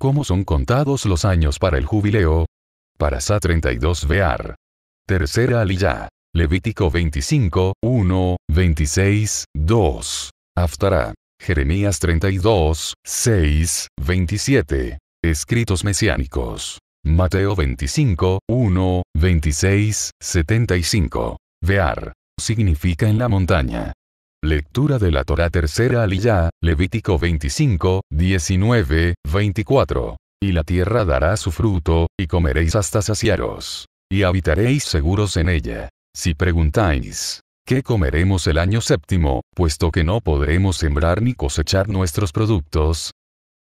¿Cómo son contados los años para el jubileo? Para Sa 32 vear. Tercera Aliyah. Levítico 25, 1, 26, 2. Aftará. Jeremías 32, 6, 27. Escritos mesiánicos. Mateo 25, 1, 26, 75. Vear. Significa en la montaña. Lectura de la Torá tercera Aliyah, Levítico 25, 19, 24. Y la tierra dará su fruto, y comeréis hasta saciaros. Y habitaréis seguros en ella. Si preguntáis, ¿qué comeremos el año séptimo, puesto que no podremos sembrar ni cosechar nuestros productos?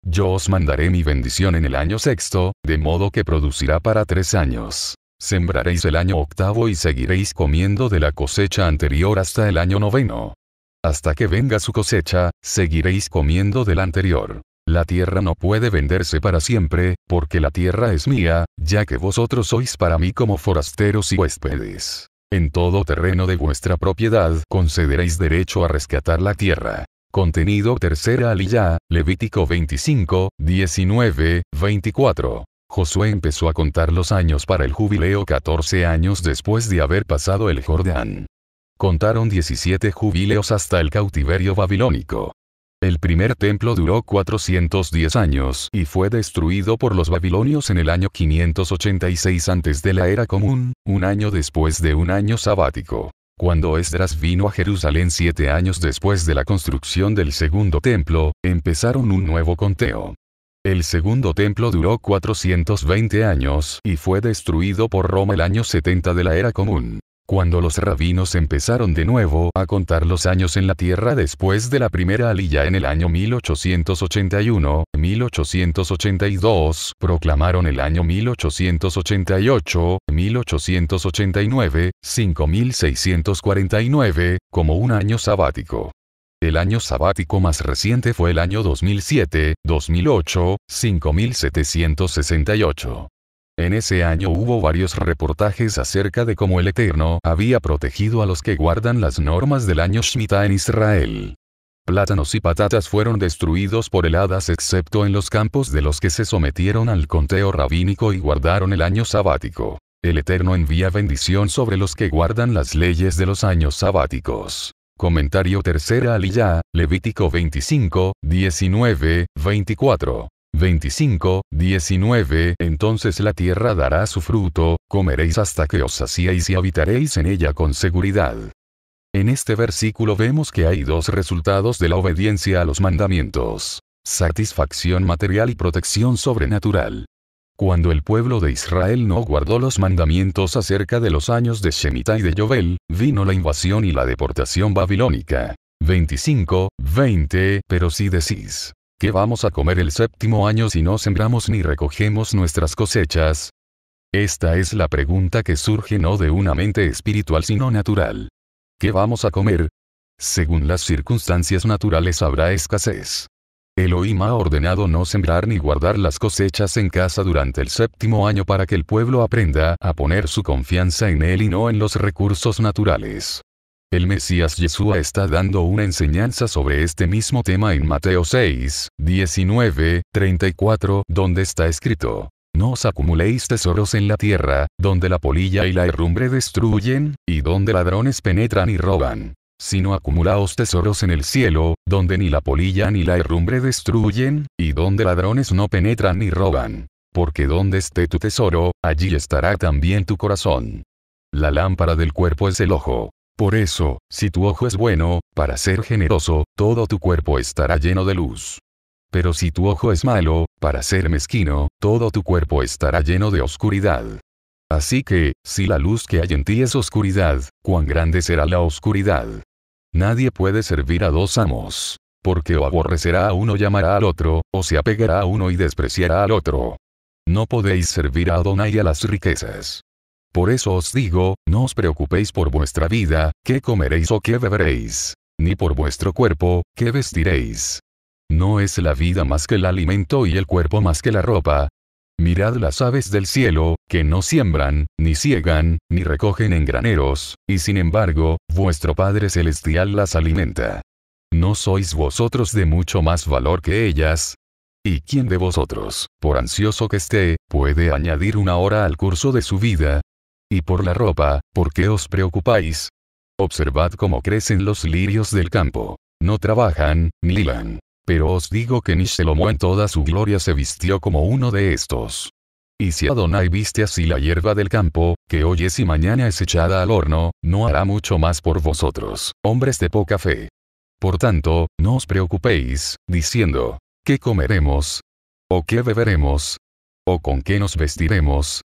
Yo os mandaré mi bendición en el año sexto, de modo que producirá para tres años. Sembraréis el año octavo y seguiréis comiendo de la cosecha anterior hasta el año noveno. Hasta que venga su cosecha, seguiréis comiendo del anterior. La tierra no puede venderse para siempre, porque la tierra es mía, ya que vosotros sois para mí como forasteros y huéspedes. En todo terreno de vuestra propiedad concederéis derecho a rescatar la tierra. Contenido tercera aliyah, Levítico 25, 19, 24. Josué empezó a contar los años para el jubileo 14 años después de haber pasado el Jordán. Contaron 17 jubileos hasta el cautiverio babilónico. El primer templo duró 410 años y fue destruido por los babilonios en el año 586 antes de la era común, un año después de un año sabático. Cuando Esdras vino a Jerusalén siete años después de la construcción del segundo templo, empezaron un nuevo conteo. El segundo templo duró 420 años y fue destruido por Roma el año 70 de la era común. Cuando los rabinos empezaron de nuevo a contar los años en la tierra después de la primera alilla en el año 1881, 1882, proclamaron el año 1888, 1889, 5649, como un año sabático. El año sabático más reciente fue el año 2007, 2008, 5768. En ese año hubo varios reportajes acerca de cómo el Eterno había protegido a los que guardan las normas del año Shemitah en Israel. Plátanos y patatas fueron destruidos por heladas excepto en los campos de los que se sometieron al conteo rabínico y guardaron el año sabático. El Eterno envía bendición sobre los que guardan las leyes de los años sabáticos. Comentario tercera aliyah, Levítico 25, 19, 24. 25, 19 Entonces la tierra dará su fruto, comeréis hasta que os hacíais y habitaréis en ella con seguridad. En este versículo vemos que hay dos resultados de la obediencia a los mandamientos. Satisfacción material y protección sobrenatural. Cuando el pueblo de Israel no guardó los mandamientos acerca de los años de Shemitah y de Yobel, vino la invasión y la deportación babilónica. 25, 20 Pero si decís, ¿Qué vamos a comer el séptimo año si no sembramos ni recogemos nuestras cosechas? Esta es la pregunta que surge no de una mente espiritual sino natural. ¿Qué vamos a comer? Según las circunstancias naturales habrá escasez. Elohim ha ordenado no sembrar ni guardar las cosechas en casa durante el séptimo año para que el pueblo aprenda a poner su confianza en él y no en los recursos naturales. El Mesías Yeshua está dando una enseñanza sobre este mismo tema en Mateo 6, 19, 34, donde está escrito. No os acumuléis tesoros en la tierra, donde la polilla y la herrumbre destruyen, y donde ladrones penetran y roban. Sino acumulaos tesoros en el cielo, donde ni la polilla ni la herrumbre destruyen, y donde ladrones no penetran ni roban. Porque donde esté tu tesoro, allí estará también tu corazón. La lámpara del cuerpo es el ojo. Por eso, si tu ojo es bueno, para ser generoso, todo tu cuerpo estará lleno de luz. Pero si tu ojo es malo, para ser mezquino, todo tu cuerpo estará lleno de oscuridad. Así que, si la luz que hay en ti es oscuridad, cuán grande será la oscuridad. Nadie puede servir a dos amos. Porque o aborrecerá a uno y amará al otro, o se apegará a uno y despreciará al otro. No podéis servir a Adonai y a las riquezas. Por eso os digo, no os preocupéis por vuestra vida, qué comeréis o qué beberéis, ni por vuestro cuerpo, qué vestiréis. ¿No es la vida más que el alimento y el cuerpo más que la ropa? Mirad las aves del cielo, que no siembran, ni ciegan, ni recogen en graneros, y sin embargo, vuestro Padre Celestial las alimenta. ¿No sois vosotros de mucho más valor que ellas? ¿Y quién de vosotros, por ansioso que esté, puede añadir una hora al curso de su vida? Y por la ropa, ¿por qué os preocupáis? Observad cómo crecen los lirios del campo. No trabajan, ni hilan. Pero os digo que ni en toda su gloria se vistió como uno de estos. Y si Adonai viste así la hierba del campo, que hoy es y mañana es echada al horno, no hará mucho más por vosotros, hombres de poca fe. Por tanto, no os preocupéis, diciendo, ¿qué comeremos? ¿O qué beberemos? ¿O con qué nos vestiremos?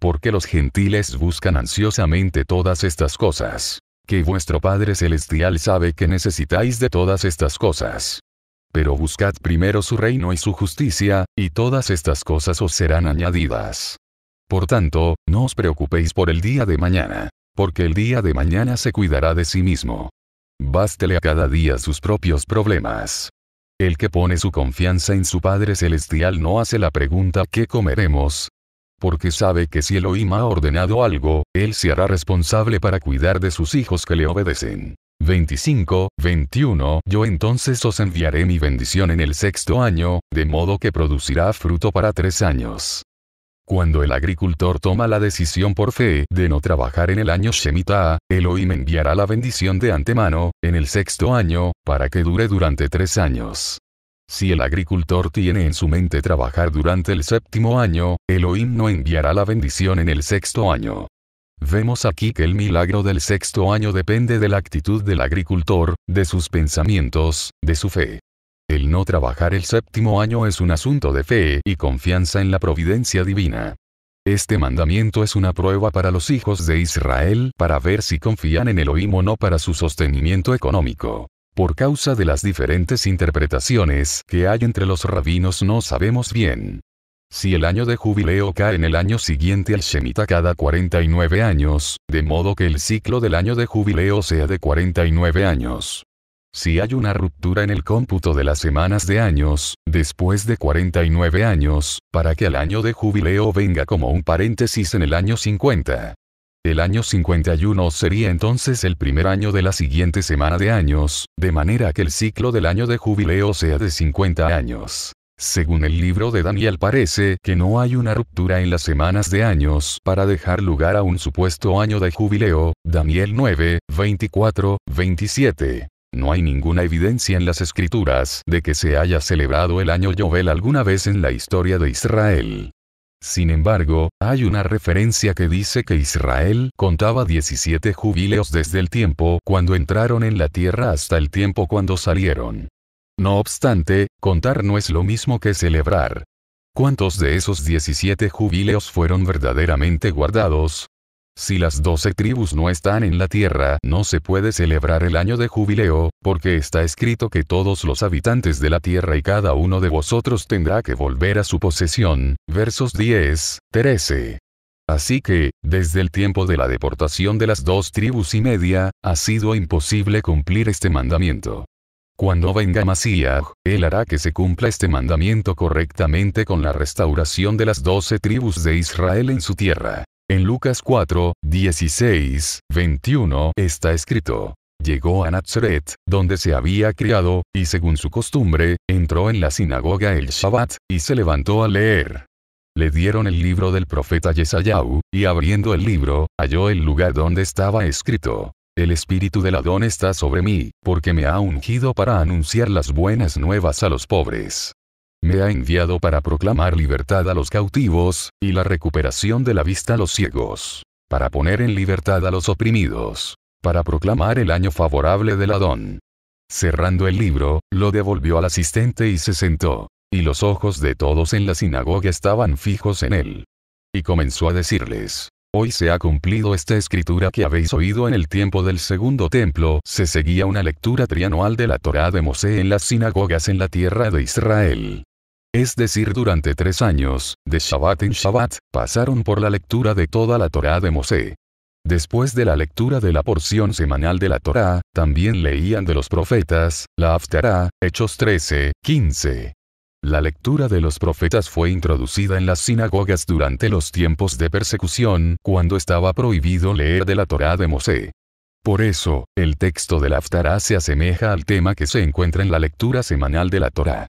Porque los gentiles buscan ansiosamente todas estas cosas. Que vuestro Padre Celestial sabe que necesitáis de todas estas cosas. Pero buscad primero su reino y su justicia, y todas estas cosas os serán añadidas. Por tanto, no os preocupéis por el día de mañana, porque el día de mañana se cuidará de sí mismo. Bástele a cada día sus propios problemas. El que pone su confianza en su Padre Celestial no hace la pregunta ¿qué comeremos? Porque sabe que si Elohim ha ordenado algo, él se hará responsable para cuidar de sus hijos que le obedecen. 25, 21 Yo entonces os enviaré mi bendición en el sexto año, de modo que producirá fruto para tres años. Cuando el agricultor toma la decisión por fe de no trabajar en el año Shemitah, Elohim enviará la bendición de antemano, en el sexto año, para que dure durante tres años. Si el agricultor tiene en su mente trabajar durante el séptimo año, Elohim no enviará la bendición en el sexto año. Vemos aquí que el milagro del sexto año depende de la actitud del agricultor, de sus pensamientos, de su fe. El no trabajar el séptimo año es un asunto de fe y confianza en la providencia divina. Este mandamiento es una prueba para los hijos de Israel para ver si confían en Elohim o no para su sostenimiento económico. Por causa de las diferentes interpretaciones que hay entre los rabinos no sabemos bien. Si el año de jubileo cae en el año siguiente al Shemitah cada 49 años, de modo que el ciclo del año de jubileo sea de 49 años. Si hay una ruptura en el cómputo de las semanas de años, después de 49 años, para que el año de jubileo venga como un paréntesis en el año 50. El año 51 sería entonces el primer año de la siguiente semana de años, de manera que el ciclo del año de jubileo sea de 50 años. Según el libro de Daniel parece que no hay una ruptura en las semanas de años para dejar lugar a un supuesto año de jubileo, Daniel 9, 24, 27. No hay ninguna evidencia en las escrituras de que se haya celebrado el año Yobel alguna vez en la historia de Israel. Sin embargo, hay una referencia que dice que Israel contaba 17 jubileos desde el tiempo cuando entraron en la tierra hasta el tiempo cuando salieron. No obstante, contar no es lo mismo que celebrar. ¿Cuántos de esos 17 jubileos fueron verdaderamente guardados? Si las doce tribus no están en la tierra, no se puede celebrar el año de jubileo, porque está escrito que todos los habitantes de la tierra y cada uno de vosotros tendrá que volver a su posesión. Versos 10, 13. Así que, desde el tiempo de la deportación de las dos tribus y media, ha sido imposible cumplir este mandamiento. Cuando venga Masías, él hará que se cumpla este mandamiento correctamente con la restauración de las doce tribus de Israel en su tierra. En Lucas 4, 16, 21 está escrito. Llegó a Nazaret, donde se había criado, y según su costumbre, entró en la sinagoga el Shabbat, y se levantó a leer. Le dieron el libro del profeta Yesayahu, y abriendo el libro, halló el lugar donde estaba escrito. El espíritu del Adón está sobre mí, porque me ha ungido para anunciar las buenas nuevas a los pobres me ha enviado para proclamar libertad a los cautivos, y la recuperación de la vista a los ciegos. Para poner en libertad a los oprimidos. Para proclamar el año favorable del Adón. Cerrando el libro, lo devolvió al asistente y se sentó. Y los ojos de todos en la sinagoga estaban fijos en él. Y comenzó a decirles, Hoy se ha cumplido esta escritura que habéis oído en el tiempo del segundo templo, se seguía una lectura trianual de la Torá de Mosé en las sinagogas en la tierra de Israel. Es decir, durante tres años, de Shabbat en Shabbat, pasaron por la lectura de toda la Torá de Mosé. Después de la lectura de la porción semanal de la Torá, también leían de los profetas, la Aftará, Hechos 13, 15. La lectura de los profetas fue introducida en las sinagogas durante los tiempos de persecución, cuando estaba prohibido leer de la Torá de Mosé. Por eso, el texto la Aftará se asemeja al tema que se encuentra en la lectura semanal de la Torá.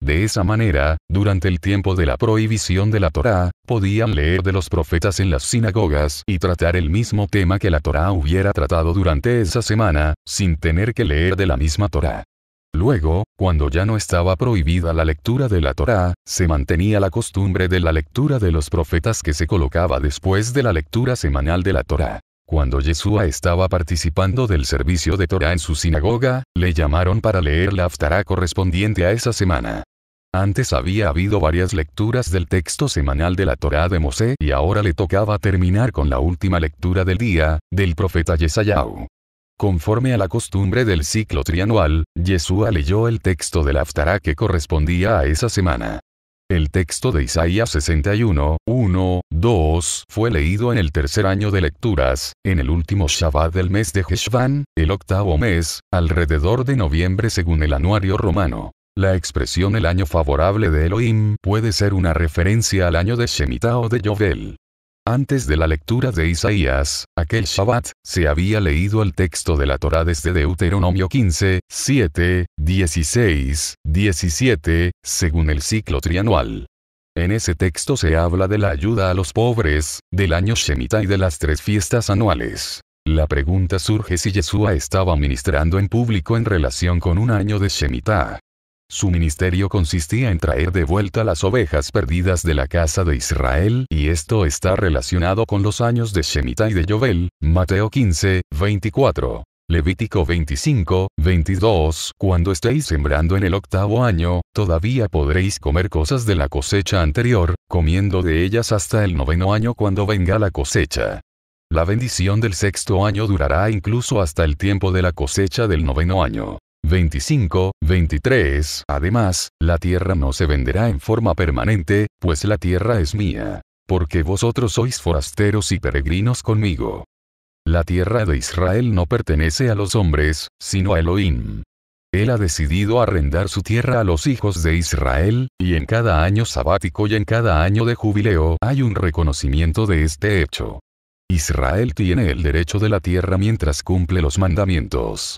De esa manera, durante el tiempo de la prohibición de la Torá, podían leer de los profetas en las sinagogas y tratar el mismo tema que la Torá hubiera tratado durante esa semana, sin tener que leer de la misma Torá. Luego, cuando ya no estaba prohibida la lectura de la Torá, se mantenía la costumbre de la lectura de los profetas que se colocaba después de la lectura semanal de la Torá. Cuando Yeshua estaba participando del servicio de Torá en su sinagoga, le llamaron para leer la aftará correspondiente a esa semana. Antes había habido varias lecturas del texto semanal de la Torá de Mosé y ahora le tocaba terminar con la última lectura del día, del profeta Yesayahu. Conforme a la costumbre del ciclo trianual, Yeshua leyó el texto del aftará que correspondía a esa semana. El texto de Isaías 61, 1, 2, fue leído en el tercer año de lecturas, en el último Shabbat del mes de Heshvan, el octavo mes, alrededor de noviembre según el anuario romano. La expresión el año favorable de Elohim puede ser una referencia al año de Shemitah o de Yovel. Antes de la lectura de Isaías, aquel Shabbat, se había leído el texto de la Torá desde Deuteronomio 15, 7, 16, 17, según el ciclo trianual. En ese texto se habla de la ayuda a los pobres, del año Shemitah y de las tres fiestas anuales. La pregunta surge si Yeshua estaba ministrando en público en relación con un año de Shemitah. Su ministerio consistía en traer de vuelta las ovejas perdidas de la casa de Israel, y esto está relacionado con los años de Shemita y de Jobel. Mateo 15, 24. Levítico 25, 22, cuando estéis sembrando en el octavo año, todavía podréis comer cosas de la cosecha anterior, comiendo de ellas hasta el noveno año cuando venga la cosecha. La bendición del sexto año durará incluso hasta el tiempo de la cosecha del noveno año. 25, 23. Además, la tierra no se venderá en forma permanente, pues la tierra es mía. Porque vosotros sois forasteros y peregrinos conmigo. La tierra de Israel no pertenece a los hombres, sino a Elohim. Él ha decidido arrendar su tierra a los hijos de Israel, y en cada año sabático y en cada año de jubileo hay un reconocimiento de este hecho. Israel tiene el derecho de la tierra mientras cumple los mandamientos.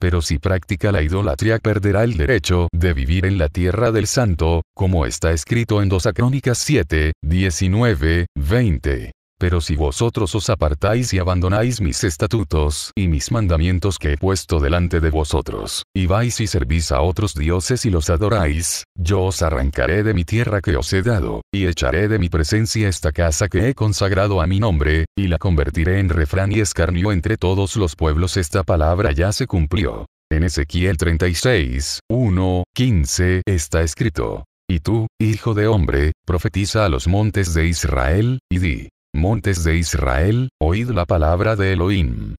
Pero si practica la idolatría perderá el derecho de vivir en la tierra del santo, como está escrito en 2 Crónicas 7, 19, 20. Pero si vosotros os apartáis y abandonáis mis estatutos y mis mandamientos que he puesto delante de vosotros, y vais y servís a otros dioses y los adoráis, yo os arrancaré de mi tierra que os he dado, y echaré de mi presencia esta casa que he consagrado a mi nombre, y la convertiré en refrán y escarnio entre todos los pueblos. Esta palabra ya se cumplió. En Ezequiel 36, 1, 15 está escrito. Y tú, hijo de hombre, profetiza a los montes de Israel, y di, Montes de Israel, oíd la palabra de Elohim.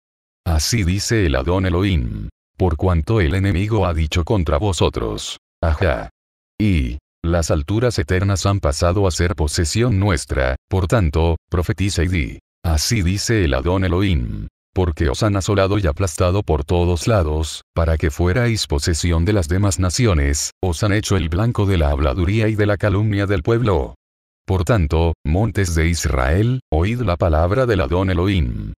Así dice el Adón Elohim. Por cuanto el enemigo ha dicho contra vosotros. Ajá. Y, las alturas eternas han pasado a ser posesión nuestra, por tanto, profetiza y di. Así dice el Adón Elohim. Porque os han asolado y aplastado por todos lados, para que fuerais posesión de las demás naciones, os han hecho el blanco de la habladuría y de la calumnia del pueblo, por tanto, montes de Israel, oíd la palabra del Adón Elohim.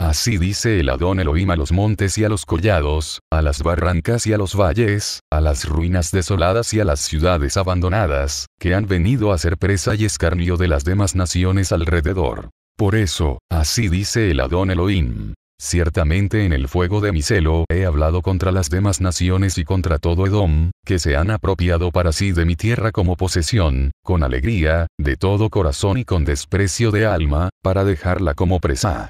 Así dice el Adón Elohim a los montes y a los collados, a las barrancas y a los valles, a las ruinas desoladas y a las ciudades abandonadas, que han venido a ser presa y escarnio de las demás naciones alrededor. Por eso, así dice el Adón Elohim, Ciertamente en el fuego de mi celo he hablado contra las demás naciones y contra todo Edom, que se han apropiado para sí de mi tierra como posesión, con alegría, de todo corazón y con desprecio de alma, para dejarla como presa.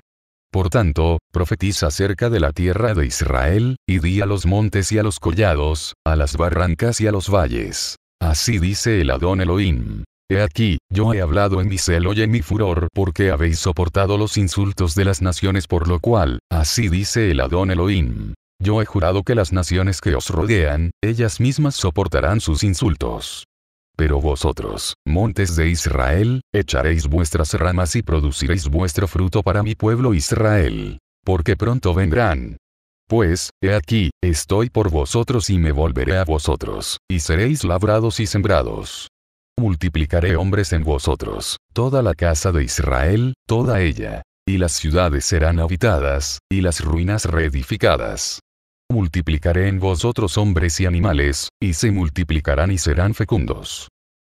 Por tanto, profetiza acerca de la tierra de Israel, y di a los montes y a los collados, a las barrancas y a los valles. Así dice el Adón Elohim. He aquí, yo he hablado en mi celo y en mi furor porque habéis soportado los insultos de las naciones por lo cual, así dice el Adón Elohim. Yo he jurado que las naciones que os rodean, ellas mismas soportarán sus insultos. Pero vosotros, montes de Israel, echaréis vuestras ramas y produciréis vuestro fruto para mi pueblo Israel. Porque pronto vendrán. Pues, he aquí, estoy por vosotros y me volveré a vosotros, y seréis labrados y sembrados multiplicaré hombres en vosotros, toda la casa de Israel, toda ella. Y las ciudades serán habitadas, y las ruinas reedificadas. Multiplicaré en vosotros hombres y animales, y se multiplicarán y serán fecundos.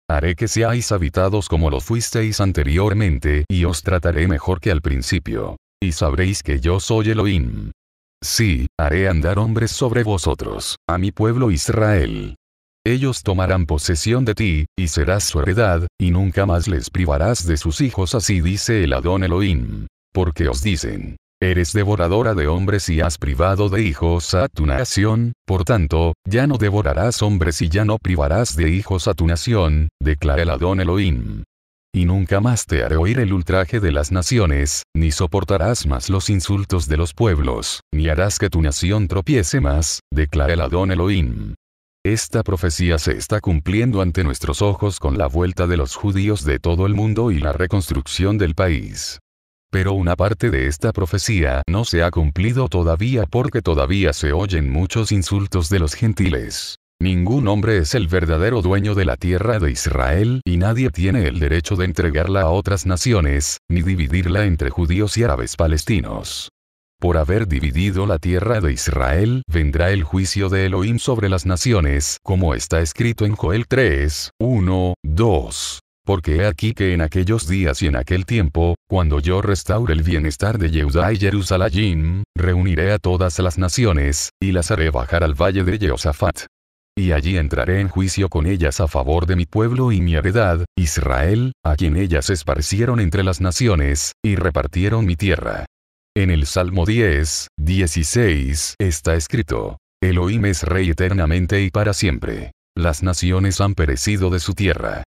Haré que seáis habitados como lo fuisteis anteriormente, y os trataré mejor que al principio. Y sabréis que yo soy Elohim. Sí, haré andar hombres sobre vosotros, a mi pueblo Israel, ellos tomarán posesión de ti, y serás su heredad, y nunca más les privarás de sus hijos. Así dice el Adón Elohim. Porque os dicen, Eres devoradora de hombres y has privado de hijos a tu nación, por tanto, ya no devorarás hombres y ya no privarás de hijos a tu nación, declara el Adón Elohim. Y nunca más te haré oír el ultraje de las naciones, ni soportarás más los insultos de los pueblos, ni harás que tu nación tropiece más, declara el Adón Elohim. Esta profecía se está cumpliendo ante nuestros ojos con la vuelta de los judíos de todo el mundo y la reconstrucción del país. Pero una parte de esta profecía no se ha cumplido todavía porque todavía se oyen muchos insultos de los gentiles. Ningún hombre es el verdadero dueño de la tierra de Israel y nadie tiene el derecho de entregarla a otras naciones, ni dividirla entre judíos y árabes palestinos. Por haber dividido la tierra de Israel, vendrá el juicio de Elohim sobre las naciones, como está escrito en Joel 3, 1, 2. Porque he aquí que en aquellos días y en aquel tiempo, cuando yo restaure el bienestar de Yehudá y Jerusalén, reuniré a todas las naciones, y las haré bajar al valle de Jehoshaphat. Y allí entraré en juicio con ellas a favor de mi pueblo y mi heredad, Israel, a quien ellas esparcieron entre las naciones, y repartieron mi tierra. En el Salmo 10, 16 está escrito, Elohim es rey eternamente y para siempre. Las naciones han perecido de su tierra.